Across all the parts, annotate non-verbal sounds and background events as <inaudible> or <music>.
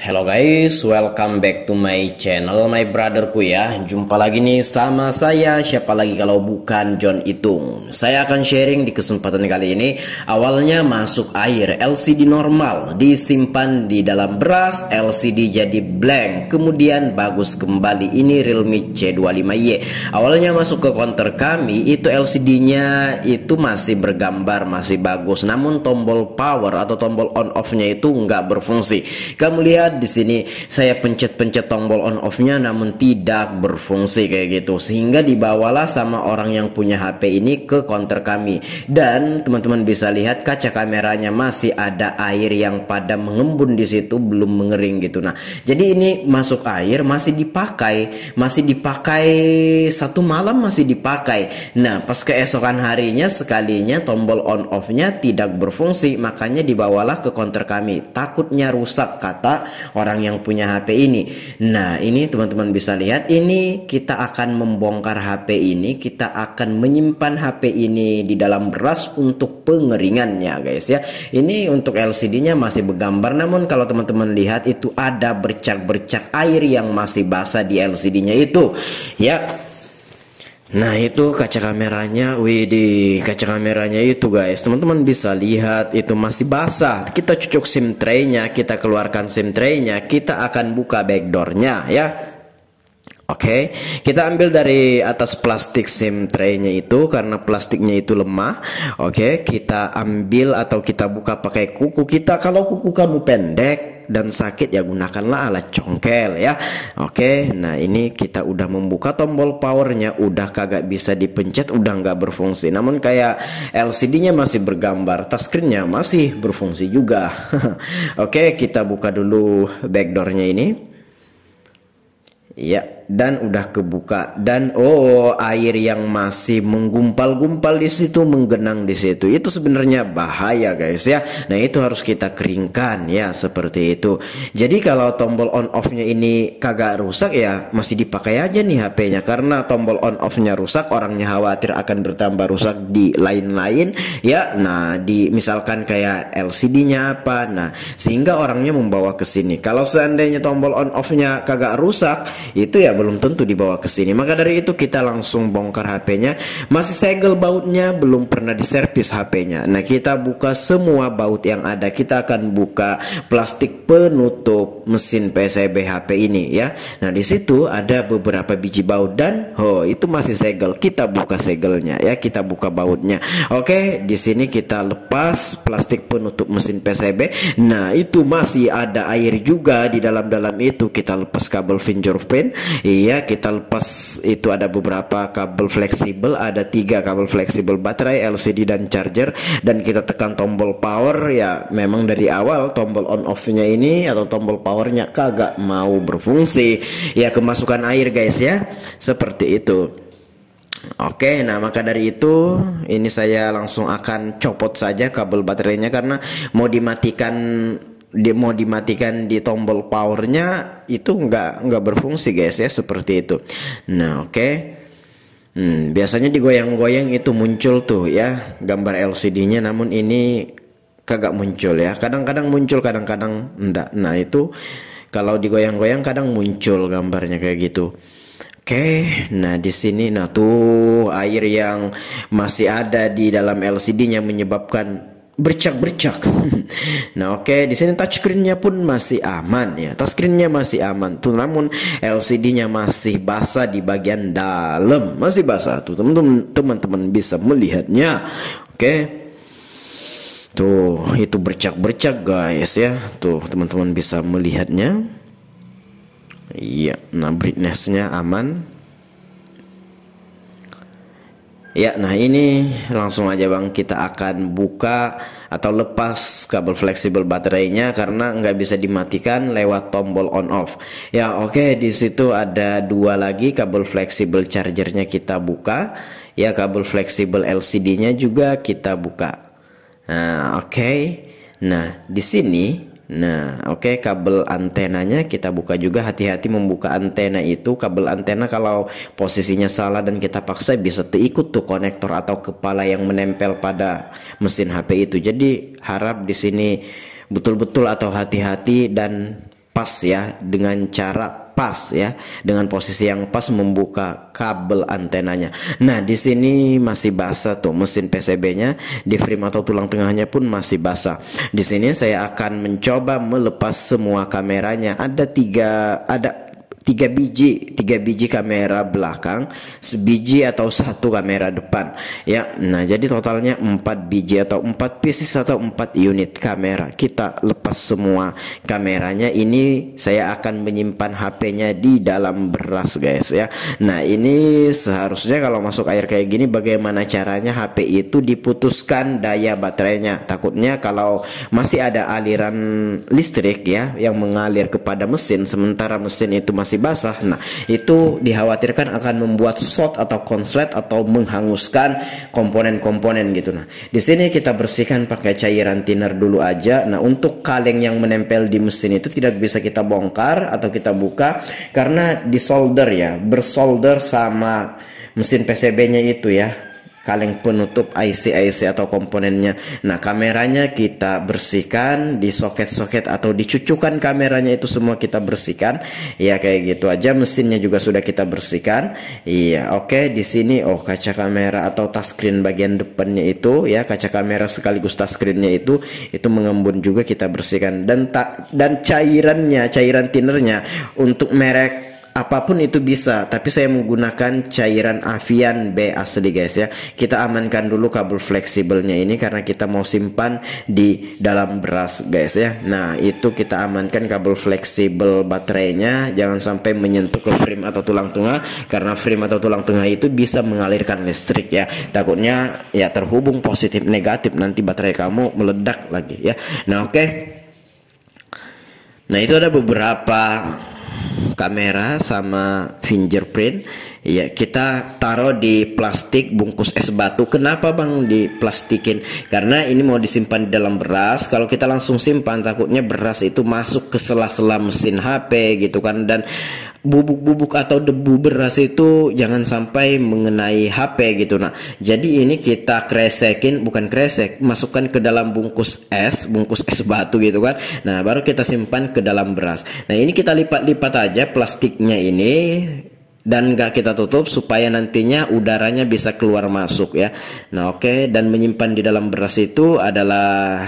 Hello guys, welcome back to my channel my brotherku ya Jumpa lagi nih sama saya siapa lagi kalau bukan John Itung Saya akan sharing di kesempatan kali ini Awalnya masuk air LCD normal disimpan di dalam beras LCD jadi blank Kemudian bagus kembali ini Realme C25Y Awalnya masuk ke counter kami itu LCD nya itu masih bergambar masih bagus Namun tombol power atau tombol on off nya itu nggak berfungsi Kamu lihat lihat di sini saya pencet-pencet tombol on off-nya namun tidak berfungsi kayak gitu. Sehingga dibawalah sama orang yang punya HP ini ke counter kami. Dan teman-teman bisa lihat kaca kameranya masih ada air yang pada mengembun di situ belum mengering gitu. Nah, jadi ini masuk air masih dipakai, masih dipakai satu malam masih dipakai. Nah, pas keesokan harinya sekalinya tombol on off-nya tidak berfungsi, makanya dibawalah ke counter kami. Takutnya rusak kata orang yang punya HP ini. Nah, ini teman-teman bisa lihat ini kita akan membongkar HP ini, kita akan menyimpan HP ini di dalam beras untuk pengeringannya, guys ya. Ini untuk LCD-nya masih bergambar namun kalau teman-teman lihat itu ada bercak-bercak air yang masih basah di LCD-nya itu. Ya. Nah itu kaca kameranya Widih kaca kameranya itu guys Teman-teman bisa lihat itu masih basah Kita cucuk sim traynya Kita keluarkan sim traynya Kita akan buka backdoornya ya Oke, okay. kita ambil dari atas plastik SIM tray-nya itu karena plastiknya itu lemah. Oke, okay. kita ambil atau kita buka pakai kuku kita. Kalau kuku kamu pendek, dan sakit ya gunakanlah alat congkel ya oke nah ini kita udah membuka tombol powernya udah kagak bisa dipencet udah nggak berfungsi namun kayak LCD nya masih bergambar touchscreen-nya masih berfungsi juga <laughs> oke kita buka dulu backdoornya ini ya dan udah kebuka dan oh air yang masih menggumpal-gumpal di situ menggenang di situ itu sebenarnya bahaya guys ya nah itu harus kita keringkan ya seperti itu jadi kalau tombol on offnya ini kagak rusak ya masih dipakai aja nih HP-nya karena tombol on offnya rusak orangnya khawatir akan bertambah rusak di lain-lain ya nah di misalkan kayak LCD-nya apa nah sehingga orangnya membawa ke sini kalau seandainya tombol on offnya kagak rusak itu ya belum tentu dibawa ke sini. Maka dari itu kita langsung bongkar HP-nya. Masih segel bautnya belum pernah diservis HP-nya. Nah, kita buka semua baut yang ada. Kita akan buka plastik penutup mesin PCB HP ini ya. Nah, di situ ada beberapa biji baut dan oh, itu masih segel. Kita buka segelnya ya, kita buka bautnya. Oke, di sini kita lepas plastik penutup mesin PCB. Nah, itu masih ada air juga di dalam-dalam itu. Kita lepas kabel fingerprint Iya, kita lepas itu ada beberapa kabel fleksibel, ada tiga kabel fleksibel baterai, LCD dan charger, dan kita tekan tombol power. Ya, memang dari awal tombol on off-nya ini atau tombol powernya kagak mau berfungsi. Ya, kemasukan air guys ya, seperti itu. Oke, nah maka dari itu ini saya langsung akan copot saja kabel baterainya karena mau dimatikan dia mau dimatikan di tombol powernya itu nggak nggak berfungsi guys ya seperti itu nah oke okay. hmm, biasanya digoyang-goyang itu muncul tuh ya gambar LCD-nya namun ini kagak muncul ya kadang-kadang muncul kadang-kadang enggak nah itu kalau digoyang-goyang kadang muncul gambarnya kayak gitu Oke, okay, nah di sini nah tuh air yang masih ada di dalam LCD-nya menyebabkan bercak-bercak. <laughs> nah, oke, okay. di sini touchscreennya pun masih aman ya. touchscreennya masih aman. Tuh namun LCD-nya masih basah di bagian dalam. Masih basah tuh. Teman-teman bisa melihatnya. Oke. Okay. Tuh, itu bercak-bercak guys ya. Tuh, teman-teman bisa melihatnya. Iya, nah brightness-nya aman. Ya, nah ini langsung aja Bang kita akan buka atau lepas kabel fleksibel baterainya karena nggak bisa dimatikan lewat tombol on off. Ya, oke okay, di situ ada dua lagi kabel fleksibel chargernya kita buka, ya kabel fleksibel LCD-nya juga kita buka. Nah, oke. Okay. Nah, di sini Nah, oke okay, kabel antenanya kita buka juga hati-hati membuka antena itu. Kabel antena kalau posisinya salah dan kita paksa bisa terikut tuh konektor atau kepala yang menempel pada mesin HP itu. Jadi harap di sini betul-betul atau hati-hati dan pas ya dengan cara pas ya dengan posisi yang pas membuka kabel antenanya. Nah di sini masih basah tuh mesin PCB-nya di frame atau tulang tengahnya pun masih basah. Di sini saya akan mencoba melepas semua kameranya. Ada tiga ada tiga biji tiga biji kamera belakang sebiji atau satu kamera depan ya nah jadi totalnya empat biji atau empat pieces atau empat unit kamera kita lepas semua kameranya ini saya akan menyimpan HP-nya di dalam beras guys ya nah ini seharusnya kalau masuk air kayak gini bagaimana caranya HP itu diputuskan daya baterainya takutnya kalau masih ada aliran listrik ya yang mengalir kepada mesin sementara mesin itu masih masih basah. Nah, itu dikhawatirkan akan membuat short atau konslet atau menghanguskan komponen-komponen gitu. Nah, di sini kita bersihkan pakai cairan thinner dulu aja. Nah, untuk kaleng yang menempel di mesin itu tidak bisa kita bongkar atau kita buka karena di solder ya, bersolder sama mesin PCB-nya itu ya kaleng penutup IC-IC atau komponennya. Nah, kameranya kita bersihkan di soket-soket atau dicucukan kameranya itu semua kita bersihkan. Ya kayak gitu aja mesinnya juga sudah kita bersihkan. Iya, oke okay. di sini oh kaca kamera atau touchscreen bagian depannya itu ya kaca kamera sekaligus touchscreennya itu itu mengembun juga kita bersihkan dan tak dan cairannya, cairan tinernya untuk merek apapun itu bisa tapi saya menggunakan cairan Avian B asli guys ya kita amankan dulu kabel fleksibelnya ini karena kita mau simpan di dalam beras guys ya nah itu kita amankan kabel fleksibel baterainya jangan sampai menyentuh ke frame atau tulang tengah karena frame atau tulang tengah itu bisa mengalirkan listrik ya takutnya ya terhubung positif negatif nanti baterai kamu meledak lagi ya nah oke okay. Nah itu ada beberapa kamera sama fingerprint ya kita taruh di plastik bungkus es batu kenapa bang di plastikin? karena ini mau disimpan di dalam beras kalau kita langsung simpan takutnya beras itu masuk ke sela-sela mesin HP gitu kan dan bubuk-bubuk atau debu beras itu jangan sampai mengenai HP gitu nah jadi ini kita kresekin bukan kresek masukkan ke dalam bungkus es bungkus es batu gitu kan nah baru kita simpan ke dalam beras nah ini kita lipat-lipat aja plastiknya ini dan gak kita tutup supaya nantinya udaranya bisa keluar masuk ya. Nah, oke okay. dan menyimpan di dalam beras itu adalah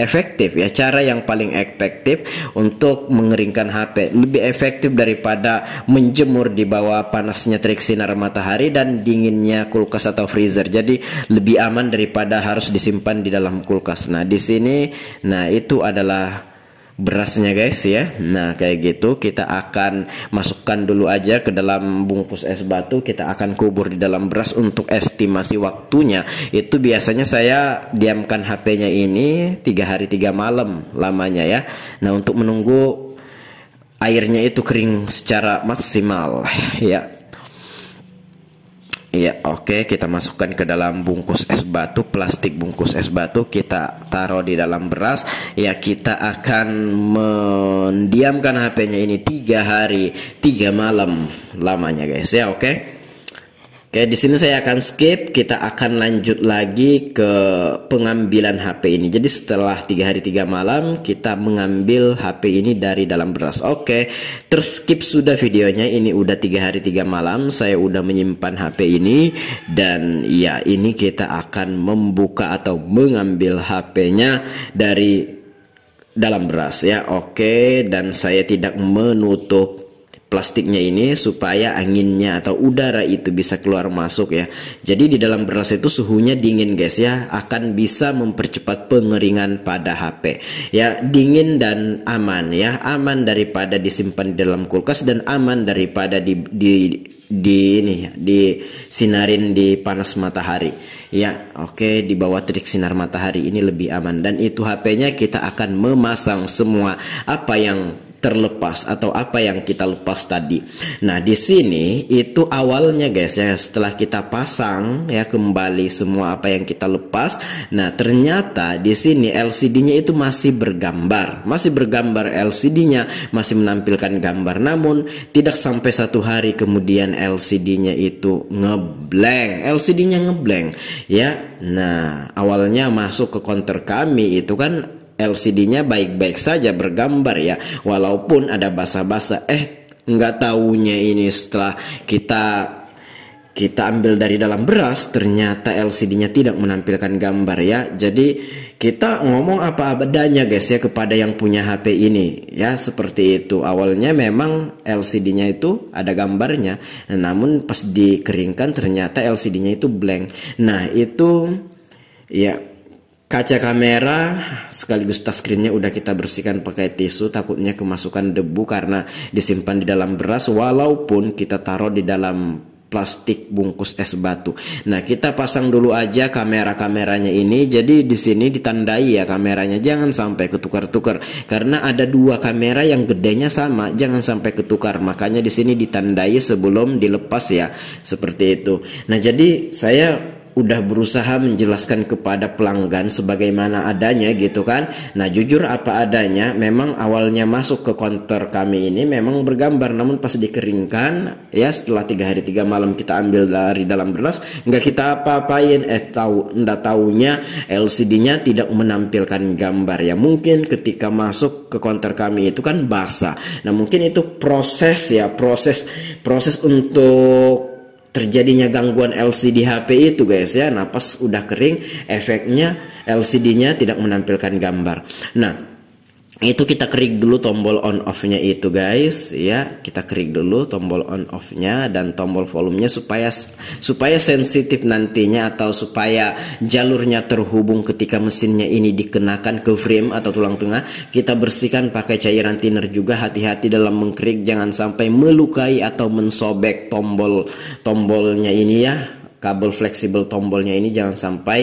efektif ya, cara yang paling efektif untuk mengeringkan HP. Lebih efektif daripada menjemur di bawah panasnya terik sinar matahari dan dinginnya kulkas atau freezer. Jadi lebih aman daripada harus disimpan di dalam kulkas. Nah, di sini nah itu adalah berasnya guys ya Nah kayak gitu kita akan masukkan dulu aja ke dalam bungkus es batu Kita akan kubur di dalam beras untuk estimasi waktunya Itu biasanya saya diamkan HP-nya ini tiga hari tiga malam lamanya ya Nah untuk menunggu airnya itu kering secara maksimal <laughs> ya Iya, oke, okay. kita masukkan ke dalam bungkus es batu, plastik bungkus es batu, kita taruh di dalam beras. Ya, kita akan mendiamkan HP-nya ini tiga hari, tiga malam lamanya, guys. Ya, oke. Okay? Oke, di sini saya akan skip. Kita akan lanjut lagi ke pengambilan HP ini. Jadi setelah tiga hari tiga malam kita mengambil HP ini dari dalam beras. Oke, terskip sudah videonya. Ini udah tiga hari tiga malam. Saya udah menyimpan HP ini dan ya ini kita akan membuka atau mengambil HP-nya dari dalam beras ya. Oke, dan saya tidak menutup plastiknya ini supaya anginnya atau udara itu bisa keluar masuk ya. Jadi di dalam beras itu suhunya dingin guys ya akan bisa mempercepat pengeringan pada HP. Ya dingin dan aman ya aman daripada disimpan di dalam kulkas dan aman daripada di, di di ini ya, di sinarin di panas matahari ya oke okay, di bawah trik sinar matahari ini lebih aman dan itu HP-nya kita akan memasang semua apa yang terlepas atau apa yang kita lepas tadi. Nah, di sini itu awalnya guys ya setelah kita pasang ya kembali semua apa yang kita lepas. Nah, ternyata di sini LCD-nya itu masih bergambar, masih bergambar LCD-nya, masih menampilkan gambar. Namun tidak sampai satu hari kemudian LCD-nya itu ngeblank, LCD-nya ngeblank ya. Nah, awalnya masuk ke konter kami itu kan LCD-nya baik-baik saja bergambar ya walaupun ada basa-basa eh nggak tahunya ini setelah kita kita ambil dari dalam beras ternyata LCD-nya tidak menampilkan gambar ya. Jadi kita ngomong apa adanya guys ya kepada yang punya HP ini ya seperti itu. Awalnya memang LCD-nya itu ada gambarnya namun pas dikeringkan ternyata LCD-nya itu blank. Nah, itu ya Kaca kamera sekaligus touchscreennya udah kita bersihkan pakai tisu takutnya kemasukan debu karena disimpan di dalam beras walaupun kita taruh di dalam plastik bungkus es batu. Nah, kita pasang dulu aja kamera-kameranya ini. Jadi di sini ditandai ya kameranya. Jangan sampai ketukar-tukar karena ada dua kamera yang gedenya sama, jangan sampai ketukar. Makanya di sini ditandai sebelum dilepas ya. Seperti itu. Nah, jadi saya udah berusaha menjelaskan kepada pelanggan sebagaimana adanya gitu kan. Nah, jujur apa adanya, memang awalnya masuk ke konter kami ini memang bergambar, namun pas dikeringkan ya setelah tiga hari tiga malam kita ambil dari dalam beras nggak kita apa-apain, eh tahu ndak taunya LCD-nya tidak menampilkan gambar ya. Mungkin ketika masuk ke konter kami itu kan basah. Nah, mungkin itu proses ya, proses proses untuk terjadinya gangguan LCD HP itu guys ya napas udah kering efeknya LCD-nya tidak menampilkan gambar nah itu kita klik dulu tombol on off-nya itu guys ya kita klik dulu tombol on off-nya dan tombol volumenya supaya supaya sensitif nantinya atau supaya jalurnya terhubung ketika mesinnya ini dikenakan ke frame atau tulang tengah kita bersihkan pakai cairan thinner juga hati-hati dalam mengklik jangan sampai melukai atau mensobek tombol tombolnya ini ya kabel fleksibel tombolnya ini jangan sampai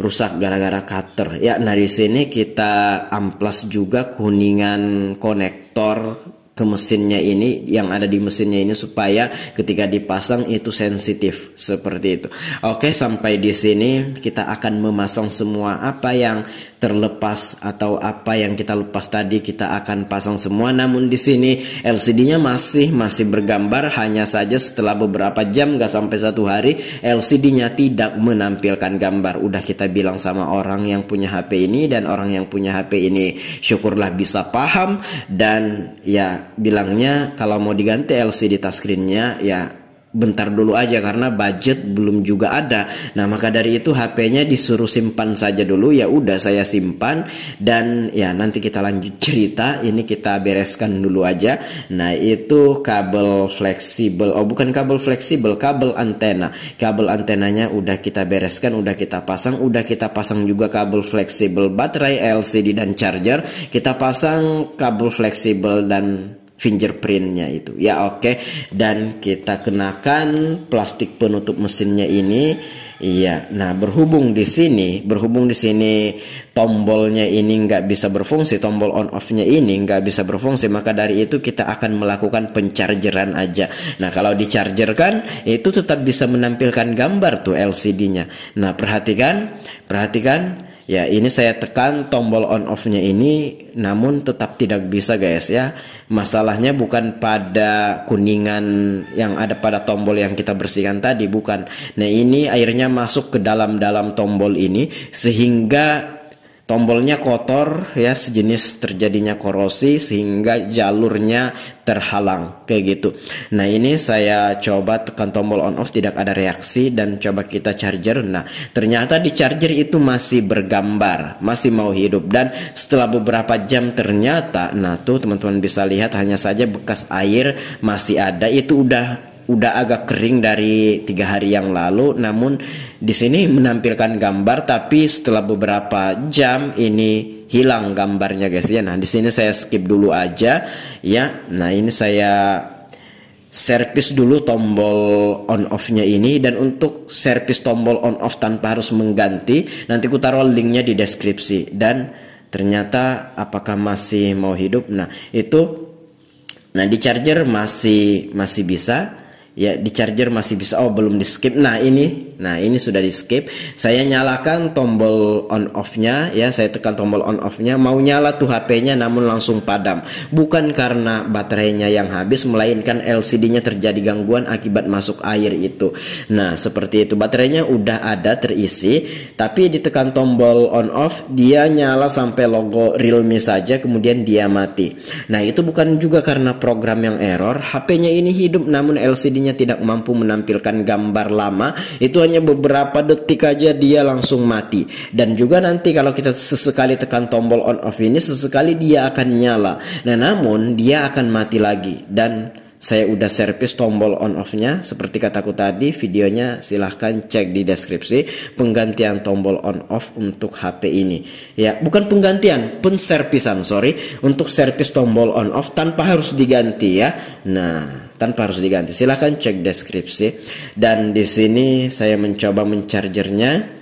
rusak gara-gara cutter ya nah di sini kita amplas juga kuningan konektor ke mesinnya ini yang ada di mesinnya ini supaya ketika dipasang itu sensitif seperti itu. Oke, sampai di sini kita akan memasang semua apa yang terlepas atau apa yang kita lepas tadi kita akan pasang semua. Namun di sini LCD-nya masih masih bergambar hanya saja setelah beberapa jam gak sampai satu hari LCD-nya tidak menampilkan gambar. Udah kita bilang sama orang yang punya HP ini dan orang yang punya HP ini syukurlah bisa paham dan ya bilangnya kalau mau diganti LCD touchscreennya ya bentar dulu aja karena budget belum juga ada. Nah, maka dari itu HP-nya disuruh simpan saja dulu ya udah saya simpan dan ya nanti kita lanjut <laughs> cerita. Ini kita bereskan dulu aja. Nah, itu kabel fleksibel. Oh, bukan kabel fleksibel, kabel antena. Kabel antenanya udah kita bereskan, udah kita pasang, udah kita pasang juga kabel fleksibel baterai, LCD dan charger. Kita pasang kabel fleksibel dan fingerprintnya itu ya oke okay. dan kita kenakan plastik penutup mesinnya ini iya nah berhubung di sini berhubung di sini tombolnya ini nggak bisa berfungsi tombol on offnya ini nggak bisa berfungsi maka dari itu kita akan melakukan pencargeran aja nah kalau kan itu tetap bisa menampilkan gambar tuh LCD nya nah perhatikan perhatikan Ya, ini saya tekan tombol on off-nya ini namun tetap tidak bisa guys ya. Masalahnya bukan pada kuningan yang ada pada tombol yang kita bersihkan tadi bukan. Nah, ini airnya masuk ke dalam-dalam tombol ini sehingga Tombolnya kotor ya sejenis terjadinya korosi sehingga jalurnya terhalang kayak gitu. Nah ini saya coba tekan tombol on off tidak ada reaksi dan coba kita charger. Nah ternyata di charger itu masih bergambar, masih mau hidup dan setelah beberapa jam ternyata, nah tuh teman-teman bisa lihat hanya saja bekas air masih ada itu udah udah agak kering dari tiga hari yang lalu namun di sini menampilkan gambar tapi setelah beberapa jam ini hilang gambarnya guys ya nah di sini saya skip dulu aja ya nah ini saya servis dulu tombol on off-nya ini dan untuk servis tombol on off tanpa harus mengganti nanti ku taruh linknya di deskripsi dan ternyata apakah masih mau hidup nah itu nah di charger masih masih bisa ya di charger masih bisa oh belum di skip nah ini nah ini sudah di skip saya nyalakan tombol on off nya ya saya tekan tombol on off nya mau nyala tuh HP nya namun langsung padam bukan karena baterainya yang habis melainkan LCD nya terjadi gangguan akibat masuk air itu nah seperti itu baterainya udah ada terisi tapi ditekan tombol on off dia nyala sampai logo realme saja kemudian dia mati nah itu bukan juga karena program yang error HP nya ini hidup namun LCD tadinya tidak mampu menampilkan gambar lama itu hanya beberapa detik aja dia langsung mati dan juga nanti kalau kita sesekali tekan tombol on off ini sesekali dia akan nyala nah namun dia akan mati lagi dan saya udah servis tombol on off-nya seperti kataku tadi videonya silahkan cek di deskripsi penggantian tombol on off untuk HP ini ya bukan penggantian penservisan sorry untuk servis tombol on off tanpa harus diganti ya nah tanpa harus diganti silahkan cek deskripsi dan di sini saya mencoba mencarjernya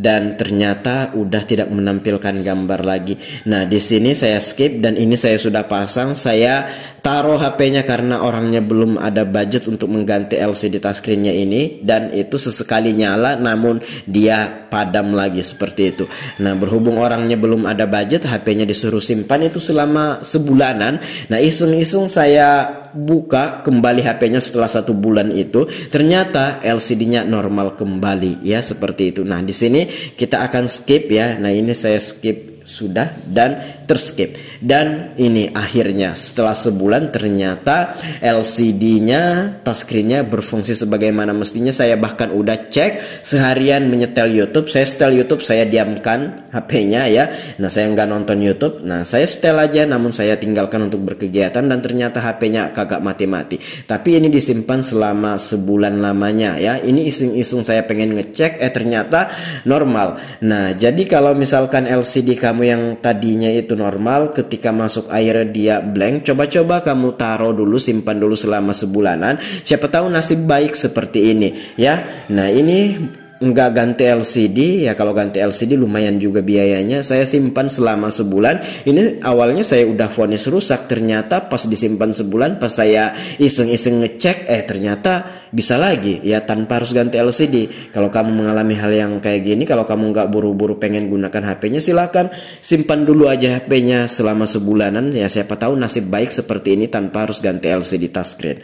dan ternyata udah tidak menampilkan gambar lagi. Nah, di sini saya skip dan ini saya sudah pasang. Saya taruh HP-nya karena orangnya belum ada budget untuk mengganti LCD touchscreen-nya ini dan itu sesekali nyala namun dia padam lagi seperti itu. Nah, berhubung orangnya belum ada budget, HP-nya disuruh simpan itu selama sebulanan. Nah, iseng-iseng saya buka kembali HP-nya setelah satu bulan itu, ternyata LCD-nya normal kembali ya seperti itu. Nah, di sini kita akan skip ya. Nah, ini saya skip sudah dan terskip dan ini akhirnya setelah sebulan ternyata LCD-nya touchscreen-nya berfungsi sebagaimana mestinya saya bahkan udah cek seharian menyetel YouTube saya setel YouTube saya diamkan HP-nya ya nah saya nggak nonton YouTube nah saya setel aja namun saya tinggalkan untuk berkegiatan dan ternyata HP-nya kagak mati-mati tapi ini disimpan selama sebulan lamanya ya ini iseng-iseng saya pengen ngecek eh ternyata normal nah jadi kalau misalkan LCD kamu kamu yang tadinya itu normal ketika masuk air dia blank coba-coba kamu taruh dulu simpan dulu selama sebulanan siapa tahu nasib baik seperti ini ya nah ini nggak ganti LCD ya kalau ganti LCD lumayan juga biayanya saya simpan selama sebulan ini awalnya saya udah vonis rusak ternyata pas disimpan sebulan pas saya iseng-iseng ngecek eh ternyata bisa lagi ya tanpa harus ganti LCD kalau kamu mengalami hal yang kayak gini kalau kamu nggak buru-buru pengen gunakan HP-nya silahkan simpan dulu aja HP-nya selama sebulanan ya siapa tahu nasib baik seperti ini tanpa harus ganti LCD touchscreen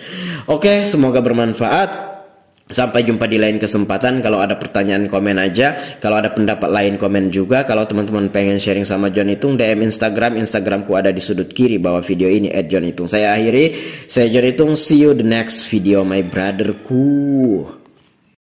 oke semoga bermanfaat Sampai jumpa di lain kesempatan. Kalau ada pertanyaan komen aja. Kalau ada pendapat lain komen juga. Kalau teman-teman pengen sharing sama John Itung DM Instagram. Instagramku ada di sudut kiri bawah video ini at John Itung. Saya akhiri. Saya John Itung. See you the next video my brotherku.